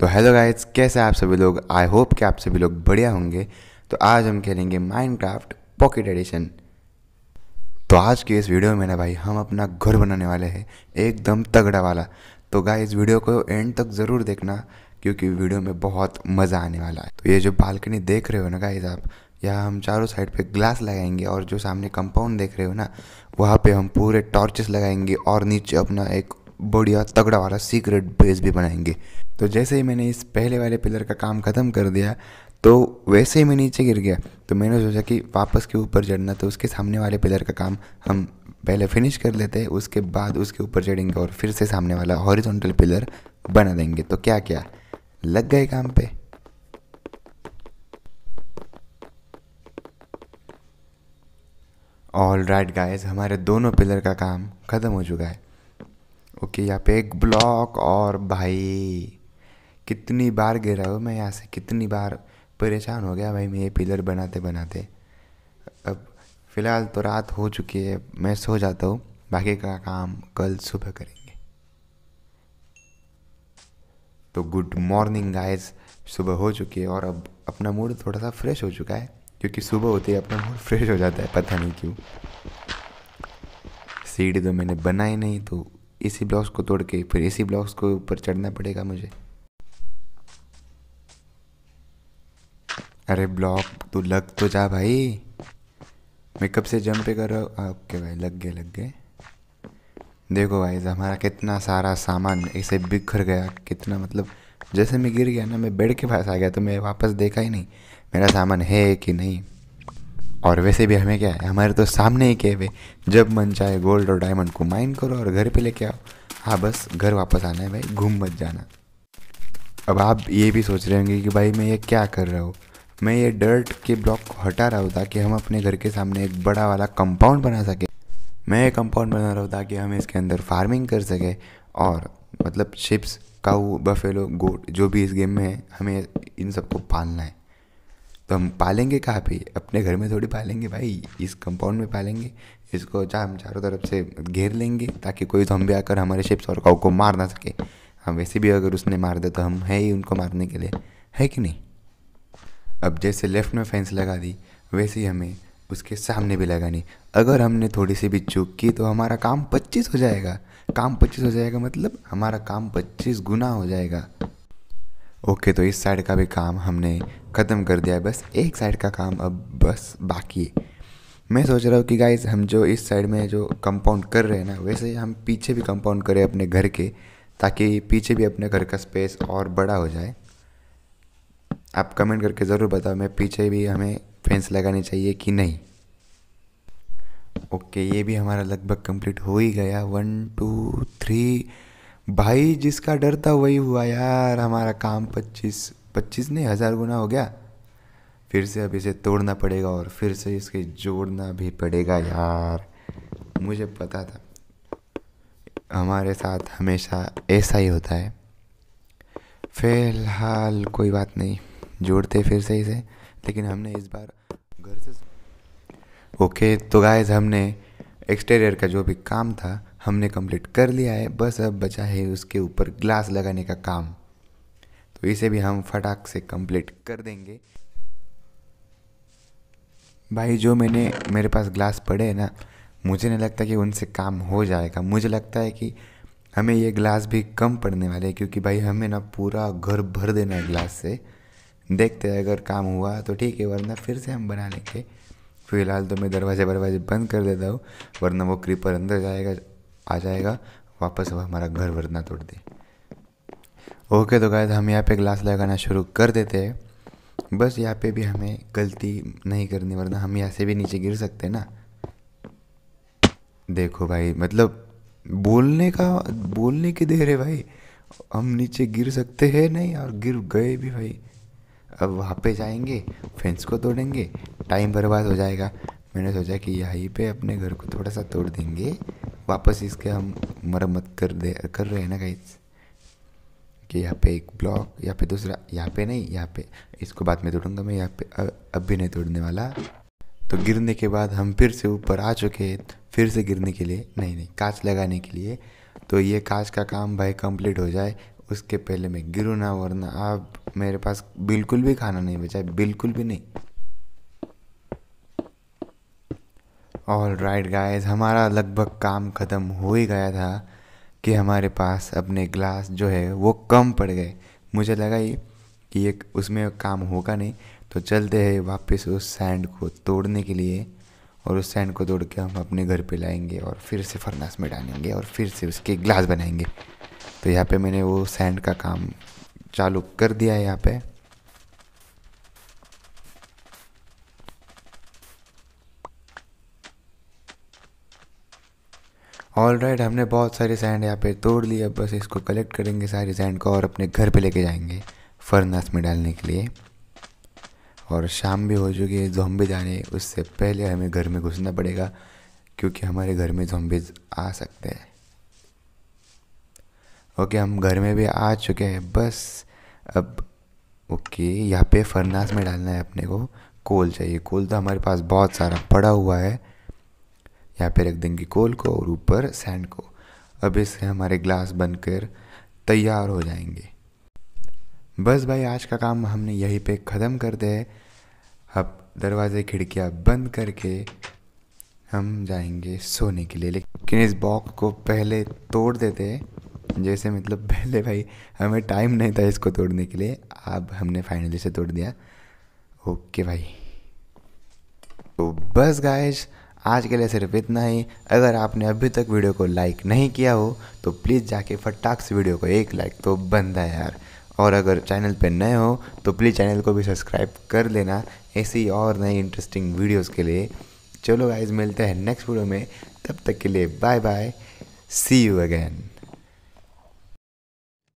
तो hello guys कैसे आप सभी लोग आई होप कि आप सभी लोग बढ़िया होंगे तो आज हम खेलेंगे माइनक्राफ्ट पॉकेट एडिशन तो आज के इस वीडियो में ना भाई हम अपना घर बनाने वाले हैं एकदम तगड़ा वाला तो गाइस वीडियो को एंड तक ज़रूर देखना क्योंकि वीडियो में बहुत मज़ा आने वाला है तो ये जो बालकनी देख रहे हो ना गाइज आप यहाँ हम चारों साइड पे ग्लास लगाएंगे और जो सामने कंपाउंड देख रहे हो ना वहाँ पे हम पूरे टॉर्चेस लगाएंगे और नीचे अपना एक बढ़िया तगड़ा वाला सीक्रेट बेस भी बनाएंगे तो जैसे ही मैंने इस पहले वाले पिलर का काम ख़त्म कर दिया तो वैसे ही मैं नीचे गिर गया तो मैंने सोचा कि वापस के ऊपर चढ़ना तो उसके सामने वाले पिलर का काम हम पहले फिनिश कर लेते हैं उसके बाद उसके ऊपर चढ़ेंगे और फिर से सामने वाला हॉरिजॉन्टल पिलर बना देंगे तो क्या क्या लग गए काम पे ऑल राइट गाइस हमारे दोनों पिलर का काम ख़त्म हो चुका है ओके यहाँ पे एक ब्लॉक और भाई कितनी बार गिरा हूँ मैं यहाँ से कितनी बार परेशान हो गया भाई मैं ये पिलर बनाते बनाते अब फ़िलहाल तो रात हो चुकी है मैं सो जाता हूँ बाकी का काम कल सुबह करेंगे तो गुड मॉर्निंग गाइस सुबह हो चुकी है और अब अपना मूड थोड़ा सा फ्रेश हो चुका है क्योंकि सुबह होते ही अपना मूड फ्रेश हो जाता है पता नहीं क्यों सीढ़ी तो मैंने बनाई नहीं तो इसी ब्लॉक्स को तोड़ के फिर इसी ब्लॉक्स को ऊपर चढ़ना पड़ेगा मुझे अरे ब्लॉक तू लग तो जा भाई मैं कब से जंप पे कर रहा हूँ ओके हाँ, भाई लग गए लग गए देखो भाई हमारा कितना सारा सामान इसे बिखर गया कितना मतलब जैसे मैं गिर गया ना मैं बेड के पास आ गया तो मैं वापस देखा ही नहीं मेरा सामान है कि नहीं और वैसे भी हमें क्या है हमारे तो सामने ही कहे जब मन चाहे गोल्ड और डायमंड को माइन करो और घर पे लेके आओ हाँ बस घर वापस आना है भाई घूम मत जाना अब आप ये भी सोच रहे होंगे कि भाई मैं ये क्या कर रहा हूँ मैं ये डर्ट के ब्लॉक को हटा रहा हूँ ताकि हम अपने घर के सामने एक बड़ा वाला कंपाउंड बना सके मैं ये कंपाउंड बना रहा हूँ ताकि हम इसके अंदर फार्मिंग कर सके और मतलब शिप्स काऊ बफेलो गोट जो भी इस गेम में है हमें इन सबको पालना है तो हम पालेंगे कहाँ पे अपने घर में थोड़ी पालेंगे भाई इस कंपाउंड में पालेंगे इसको चाहे हम चारों तरफ से घेर लेंगे ताकि कोई तो हम भी आकर हमारे शिप्स और काउ को मार ना सके हम हाँ, वैसे भी अगर उसने मार दे तो हम है ही उनको मारने के लिए है कि नहीं अब जैसे लेफ्ट में फेंस लगा दी वैसे ही हमें उसके सामने भी लगानी अगर हमने थोड़ी सी भी चूक की तो हमारा काम पच्चीस हो जाएगा काम पच्चीस हो जाएगा मतलब हमारा काम पच्चीस गुना हो जाएगा ओके तो इस साइड का भी काम हमने ख़त्म कर दिया है बस एक साइड का काम अब बस बाकी है मैं सोच रहा हूँ कि गाइज हम जो इस साइड में जो कंपाउंड कर रहे हैं ना वैसे हम पीछे भी कंपाउंड करें अपने घर के ताकि पीछे भी अपने घर का स्पेस और बड़ा हो जाए आप कमेंट करके ज़रूर बताओ मैं पीछे भी हमें फेंस लगानी चाहिए कि नहीं ओके ये भी हमारा लगभग कंप्लीट हो ही गया वन टू थ्री भाई जिसका डर था वही हुआ यार हमारा काम पच्चीस पच्चीस नहीं हज़ार गुना हो गया फिर से अब इसे तोड़ना पड़ेगा और फिर से इसके जोड़ना भी पड़ेगा यार मुझे पता था हमारे साथ हमेशा ऐसा ही होता है फिलहाल कोई बात नहीं जोड़ते फिर से इसे लेकिन हमने इस बार घर से ओके तो गाइस हमने एक्सटेरियर का जो भी काम था हमने कंप्लीट कर लिया है बस अब बचा है उसके ऊपर ग्लास लगाने का काम तो इसे भी हम फटाक से कंप्लीट कर देंगे भाई जो मैंने मेरे पास ग्लास पड़े हैं ना मुझे नहीं लगता कि उनसे काम हो जाएगा मुझे लगता है कि हमें ये ग्लास भी कम पड़ने वाले हैं क्योंकि भाई हमें ना पूरा घर भर देना है ग्लास से देखते हैं अगर काम हुआ तो ठीक है वरना फिर से हम बना लेंगे फ़िलहाल तो मैं दरवाजे वरवाजे बंद कर देता हूँ वरना वो क्रीपर अंदर जाएगा आ जाएगा वापस वह हमारा घर वरना तोड़ दे ओके तो गाय हम यहाँ पे ग्लास लगाना शुरू कर देते हैं बस यहाँ पे भी हमें गलती नहीं करनी वरना हम यहाँ से भी नीचे गिर सकते हैं ना देखो भाई मतलब बोलने का बोलने की देर है भाई हम नीचे गिर सकते हैं नहीं और गिर गए भी भाई अब वहाँ पे जाएंगे फेंस को तोड़ेंगे टाइम बर्बाद हो जाएगा मैंने सोचा कि यहीं पे अपने घर को थोड़ा सा तोड़ देंगे वापस इसके हम मरम्मत कर दे कर रहे हैं ना गाइस कि यहाँ पे एक ब्लॉक यहाँ पे दूसरा यहाँ पे नहीं यहाँ पे इसको बाद में तोड़ूंगा मैं यहाँ पे अब भी नहीं तोड़ने वाला तो गिरने के बाद हम फिर से ऊपर आ चुके हैं फिर से गिरने के लिए नहीं नहीं कांच लगाने के लिए तो ये कांच का काम भाई कंप्लीट हो जाए उसके पहले मैं गिरूँ ना वरना आप मेरे पास बिल्कुल भी खाना नहीं बचा बिल्कुल भी नहीं ऑल राइट गाइस हमारा लगभग काम ख़त्म हो ही गया था कि हमारे पास अपने ग्लास जो है वो कम पड़ गए मुझे लगा ही कि ये उसमें काम होगा नहीं तो चलते हैं वापस उस सैंड को तोड़ने के लिए और उस सैंड को तोड़ के हम अपने घर पे लाएंगे और फिर से फरनास में डालेंगे और फिर से उसके ग्लास बनाएंगे तो यहाँ पे मैंने वो सैंड का काम चालू कर दिया है यहाँ पे ऑल राइट हमने बहुत सारे सैंड यहाँ पे तोड़ लिए अब बस इसको कलेक्ट करेंगे सारे सैंड को और अपने घर पे लेके जाएंगे फरनास में डालने के लिए और शाम भी हो चुकी है जोम्बे आने उससे पहले हमें घर में घुसना पड़ेगा क्योंकि हमारे घर में जोम्बेज आ सकते हैं ओके हम घर में भी आ चुके हैं बस अब ओके यहाँ पे फरनास में डालना है अपने को कोल चाहिए कोल तो हमारे पास बहुत सारा पड़ा हुआ है यहाँ पे रख देंगे कोल को और ऊपर सैंड को अब इससे हमारे ग्लास बनकर तैयार हो जाएंगे बस भाई आज का काम हमने यहीं पे ख़त्म कर दिया है अब दरवाज़े खिड़कियाँ बंद करके हम जाएंगे सोने के लिए लेकिन इस बॉक्स को पहले तोड़ देते हैं जैसे मतलब पहले भाई हमें टाइम नहीं था इसको तोड़ने के लिए अब हमने फाइनली से तोड़ दिया ओके भाई तो बस गाइस आज के लिए सिर्फ इतना ही अगर आपने अभी तक वीडियो को लाइक नहीं किया हो तो प्लीज़ जाके फटाक से वीडियो को एक लाइक तो बनता है यार और अगर चैनल पर नए हो तो प्लीज़ चैनल को भी सब्सक्राइब कर लेना ऐसी और नई इंटरेस्टिंग वीडियोस के लिए चलो गाइज मिलते हैं नेक्स्ट वीडियो में तब तक के लिए bye bye see you again